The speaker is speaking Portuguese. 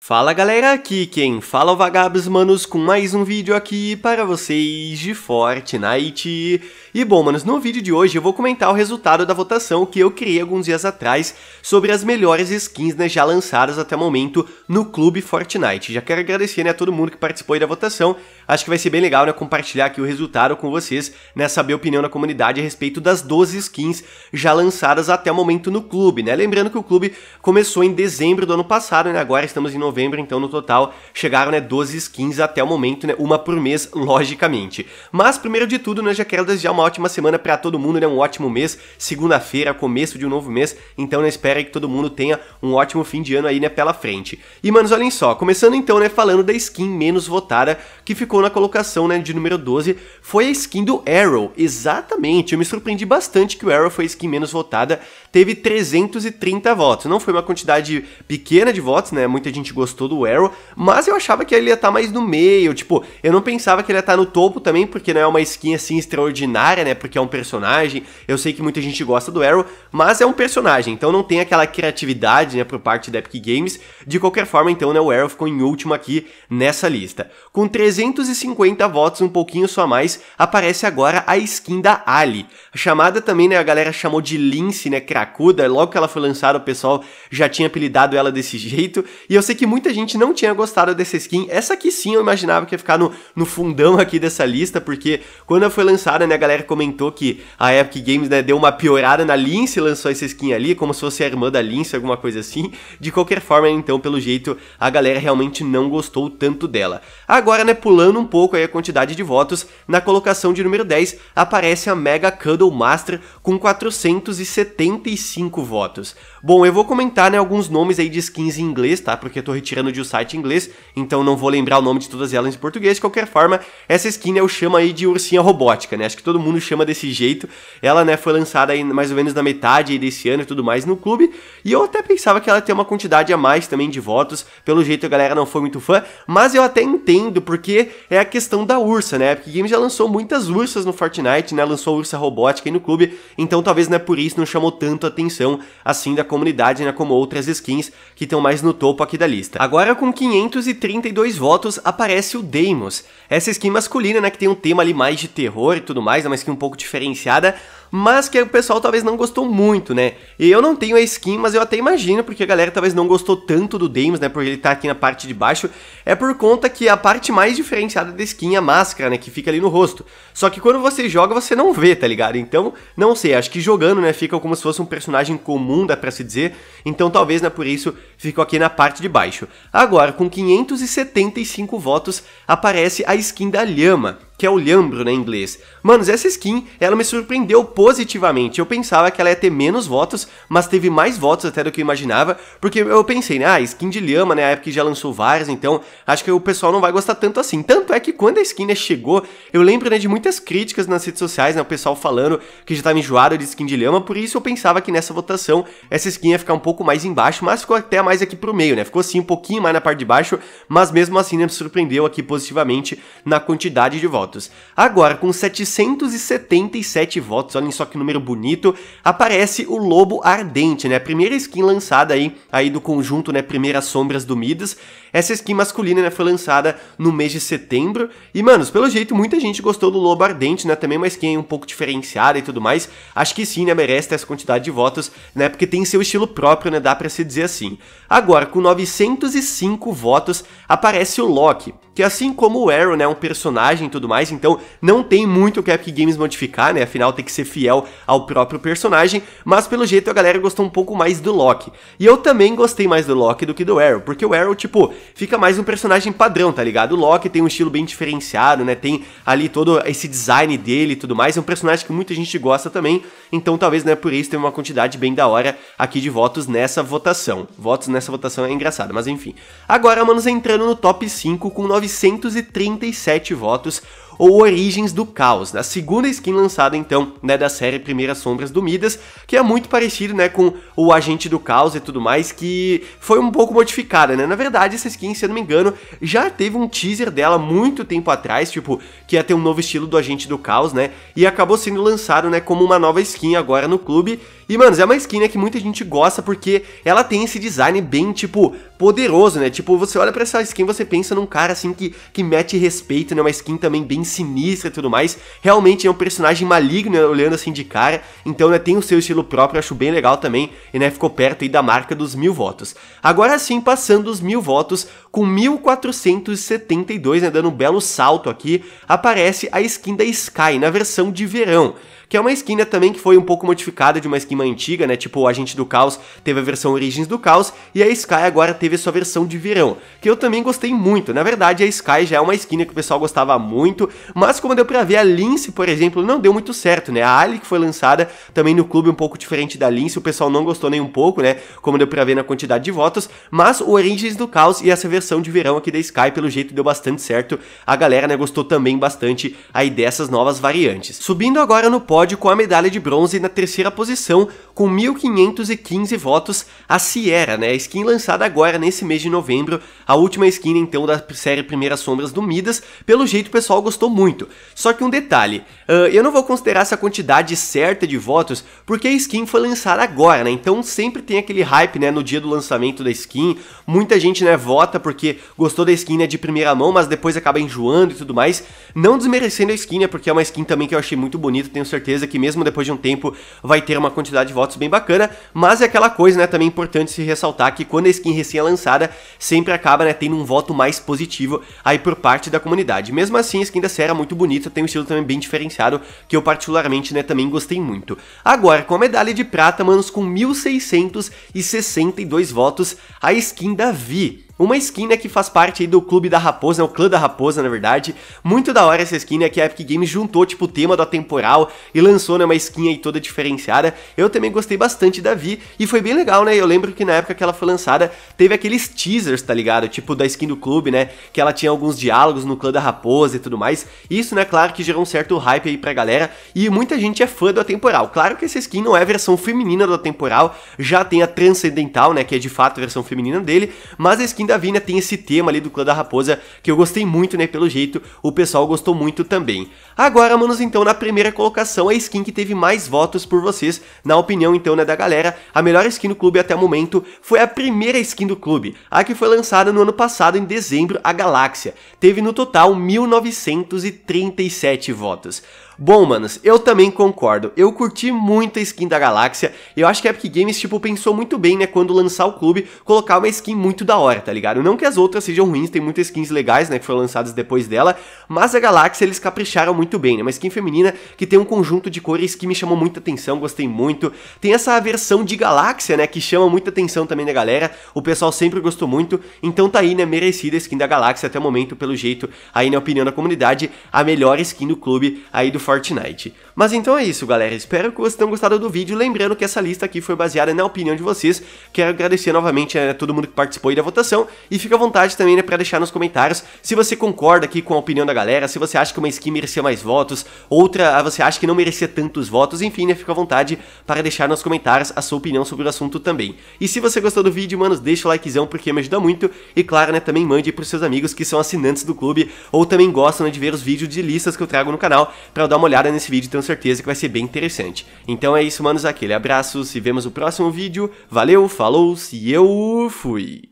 Fala galera, aqui quem fala é o Vagabos Manos com mais um vídeo aqui para vocês de Fortnite. E bom, manos, no vídeo de hoje eu vou comentar o resultado da votação que eu criei alguns dias atrás sobre as melhores skins né, já lançadas até o momento no Clube Fortnite. Já quero agradecer né, a todo mundo que participou da votação, acho que vai ser bem legal né, compartilhar aqui o resultado com vocês, né, saber a opinião da comunidade a respeito das 12 skins já lançadas até o momento no clube. Né? Lembrando que o clube começou em dezembro do ano passado, né, agora estamos em novembro, então no total chegaram né, 12 skins até o momento, né, uma por mês, logicamente. Mas primeiro de tudo, né, já quero desejar uma ótima semana para todo mundo, né, um ótimo mês, segunda-feira, começo de um novo mês, então né, espero que todo mundo tenha um ótimo fim de ano aí, né, pela frente. E manos, olhem só, começando então, né, falando da skin menos votada, que ficou na colocação, né, de número 12, foi a skin do Arrow, exatamente, eu me surpreendi bastante que o Arrow foi a skin menos votada, teve 330 votos. Não foi uma quantidade pequena de votos, né? Muita gente gostou do Arrow, mas eu achava que ele ia estar tá mais no meio. Tipo, eu não pensava que ele ia estar tá no topo também, porque não é uma skin assim extraordinária, né? Porque é um personagem. Eu sei que muita gente gosta do Arrow, mas é um personagem, então não tem aquela criatividade, né, por parte da Epic Games. De qualquer forma, então, né, o Arrow ficou em último aqui nessa lista. Com 350 votos, um pouquinho só mais, aparece agora a skin da Ali, chamada também, né, a galera chamou de Lince, né, crack cracuda. Logo que ela foi lançada, o pessoal já tinha apelidado ela desse jeito. E eu sei que muita gente não tinha gostado dessa skin. Essa aqui sim eu imaginava que ia ficar no, no fundão aqui dessa lista, porque quando ela foi lançada, né, a galera comentou que a Epic Games né, deu uma piorada na Lince, lançou essa skin ali, como se fosse a irmã da Lince, alguma coisa assim. De qualquer forma, então, pelo jeito, a galera realmente não gostou tanto dela. Agora, né, pulando um pouco aí a quantidade de votos, na colocação de número 10 aparece a Mega Cuddle Master com 475 35 votos. Bom, eu vou comentar né, alguns nomes aí de skins em inglês, tá? Porque eu tô retirando de um site em inglês, então não vou lembrar o nome de todas elas em português. De qualquer forma, essa skin eu chamo aí de ursinha robótica, né? Acho que todo mundo chama desse jeito. Ela né, foi lançada aí mais ou menos na metade desse ano e tudo mais no clube. E eu até pensava que ela tem uma quantidade a mais também de votos. Pelo jeito a galera não foi muito fã, mas eu até entendo, porque é a questão da ursa, né? Porque Games já lançou muitas ursas no Fortnite, né? Lançou ursa robótica aí no clube, então talvez não é por isso não chamou tanto tanto atenção assim da comunidade, né, como outras skins que estão mais no topo aqui da lista. Agora com 532 votos aparece o Deimos, essa skin masculina, né, que tem um tema ali mais de terror e tudo mais, é uma skin um pouco diferenciada, mas que o pessoal talvez não gostou muito, né? E eu não tenho a skin, mas eu até imagino porque a galera talvez não gostou tanto do Demos, né? Porque ele tá aqui na parte de baixo, é por conta que a parte mais diferenciada da skin é a máscara, né? Que fica ali no rosto. Só que quando você joga, você não vê, tá ligado? Então, não sei, acho que jogando, né? Fica como se fosse um personagem comum, dá pra se dizer. Então, talvez, né? Por isso, ficou aqui na parte de baixo. Agora, com 575 votos, aparece a skin da Lhama que é o Lhambro, né, em inglês. Manos, essa skin, ela me surpreendeu positivamente. Eu pensava que ela ia ter menos votos, mas teve mais votos até do que eu imaginava, porque eu pensei, né, ah, skin de Lhama, né, a que já lançou várias, então acho que o pessoal não vai gostar tanto assim. Tanto é que quando a skin, né, chegou, eu lembro, né, de muitas críticas nas redes sociais, né, o pessoal falando que já estava enjoado de skin de Lhama, por isso eu pensava que nessa votação essa skin ia ficar um pouco mais embaixo, mas ficou até mais aqui pro meio, né, ficou assim um pouquinho mais na parte de baixo, mas mesmo assim, né, me surpreendeu aqui positivamente na quantidade de votos votos. Agora, com 777 votos, olhem só que número bonito, aparece o Lobo Ardente, né? A primeira skin lançada aí, aí do conjunto, né? Primeiras Sombras do Midas. Essa skin masculina né, foi lançada no mês de setembro. E, manos, pelo jeito, muita gente gostou do Lobo Ardente, né? Também uma skin um pouco diferenciada e tudo mais. Acho que sim, né? Merece essa quantidade de votos, né? Porque tem seu estilo próprio, né? Dá pra se dizer assim. Agora, com 905 votos, aparece o Loki que assim como o Arrow, né, é um personagem e tudo mais, então não tem muito o que Games modificar, né, afinal tem que ser fiel ao próprio personagem, mas pelo jeito a galera gostou um pouco mais do Loki. E eu também gostei mais do Loki do que do Arrow, porque o Arrow, tipo, fica mais um personagem padrão, tá ligado? O Loki tem um estilo bem diferenciado, né? Tem ali todo esse design dele e tudo mais. É um personagem que muita gente gosta também. Então talvez, né, por isso tem uma quantidade bem da hora aqui de votos nessa votação. Votos nessa votação é engraçado, mas enfim. Agora, manos, entrando no top 5 com 937 votos ou Origens do Caos, a segunda skin lançada então, né, da série Primeiras Sombras do Midas, que é muito parecido, né, com o Agente do Caos e tudo mais, que foi um pouco modificada, né? Na verdade, essa skin, se eu não me engano, já teve um teaser dela muito tempo atrás, tipo, que ia ter um novo estilo do Agente do Caos, né? E acabou sendo lançado, né, como uma nova skin agora no clube. E, mano, é uma skin né, que muita gente gosta porque ela tem esse design bem, tipo, poderoso, né? Tipo, você olha para essa skin, você pensa num cara assim que que mete respeito, né? Uma skin também bem sinistra e tudo mais. Realmente é um personagem maligno, né, olhando assim de cara. Então, né, tem o seu estilo próprio, acho bem legal também. E, né, ficou perto aí da marca dos mil votos. Agora sim, passando os mil votos, com 1472, né, dando um belo salto aqui, aparece a skin da Sky na versão de verão que é uma skin né, também que foi um pouco modificada de uma skin antiga, né? Tipo, o Agente do Caos teve a versão Origins do Caos e a Sky agora teve a sua versão de verão, que eu também gostei muito. Na verdade, a Sky já é uma skin que o pessoal gostava muito, mas como deu pra ver, a Lince, por exemplo, não deu muito certo, né? A Ali que foi lançada também no clube um pouco diferente da Lince, o pessoal não gostou nem um pouco, né? Como deu pra ver na quantidade de votos, mas o Origins do Caos e essa versão de verão aqui da Sky, pelo jeito, deu bastante certo. A galera, né, gostou também bastante aí dessas novas variantes. Subindo agora no pódio, pódio com a medalha de bronze na terceira posição, com 1.515 votos, a Sierra, né? A skin lançada agora nesse mês de novembro, a última skin então da série Primeiras Sombras do Midas. Pelo jeito o pessoal gostou muito. Só que um detalhe, uh, eu não vou considerar essa quantidade certa de votos, porque a skin foi lançada agora, né? Então sempre tem aquele hype, né? No dia do lançamento da skin, muita gente, né? Vota porque gostou da skin né, de primeira mão, mas depois acaba enjoando e tudo mais. Não desmerecendo a skin, né? Porque é uma skin também que eu achei muito bonita, tenho certeza certeza que mesmo depois de um tempo vai ter uma quantidade de votos bem bacana, mas é aquela coisa, né, também é importante se ressaltar que quando a skin recém é lançada, sempre acaba, né, tendo um voto mais positivo aí por parte da comunidade. Mesmo assim, a skin da Sera é muito bonita, tem um estilo também bem diferenciado, que eu particularmente, né, também gostei muito. Agora, com a medalha de prata, manos, com 1662 votos, a skin da Vi uma skin né, que faz parte aí do clube da raposa, né, o clã da raposa na verdade. Muito da hora essa skin né, que a Epic Games juntou tipo o tema do atemporal e lançou né, uma skin aí toda diferenciada. Eu também gostei bastante da Vi e foi bem legal né, eu lembro que na época que ela foi lançada teve aqueles teasers, tá ligado? Tipo da skin do clube né, que ela tinha alguns diálogos no clã da raposa e tudo mais. Isso né, claro que gerou um certo hype aí pra galera e muita gente é fã do atemporal. Claro que essa skin não é a versão feminina do atemporal, já tem a transcendental né, que é de fato a versão feminina dele, mas a skin da Vina tem esse tema ali do clã da raposa que eu gostei muito, né? Pelo jeito, o pessoal gostou muito também. Agora, manos, então, na primeira colocação, a skin que teve mais votos por vocês, na opinião, então, né, da galera, a melhor skin do clube até o momento foi a primeira skin do clube, a que foi lançada no ano passado, em dezembro, a Galáxia. Teve no total 1937 votos. Bom, manos, eu também concordo. Eu curti muito a skin da Galáxia e eu acho que a Epic Games, tipo, pensou muito bem, né, quando lançar o clube, colocar uma skin muito da hora, tá ligado? Não que as outras sejam ruins, tem muitas skins legais, né, que foram lançadas depois dela, mas a Galáxia eles capricharam muito bem, né? Uma skin feminina que tem um conjunto de cores que me chamou muita atenção, gostei muito. Tem essa versão de Galáxia, né, que chama muita atenção também da galera, o pessoal sempre gostou muito, então tá aí, né, merecida a skin da Galáxia até o momento, pelo jeito, aí na opinião da comunidade, a melhor skin do clube aí do Fortnite. Mas então é isso, galera. Espero que vocês tenham gostado do vídeo. Lembrando que essa lista aqui foi baseada na opinião de vocês. Quero agradecer novamente a todo mundo que participou da votação. E fica à vontade também né, para deixar nos comentários se você concorda aqui com a opinião da galera, se você acha que uma skin merecia mais votos, outra ah, você acha que não merecia tantos votos. Enfim, né, fica à vontade para deixar nos comentários a sua opinião sobre o assunto também. E se você gostou do vídeo, mano deixa o likezão porque me ajuda muito. E claro, né, também mande para os seus amigos que são assinantes do clube ou também gostam né, de ver os vídeos de listas que eu trago no canal para dar uma olhada nesse vídeo. Então, certeza que vai ser bem interessante. Então é isso, manos, aquele abraço, se vemos no próximo vídeo. Valeu, falou, se eu fui!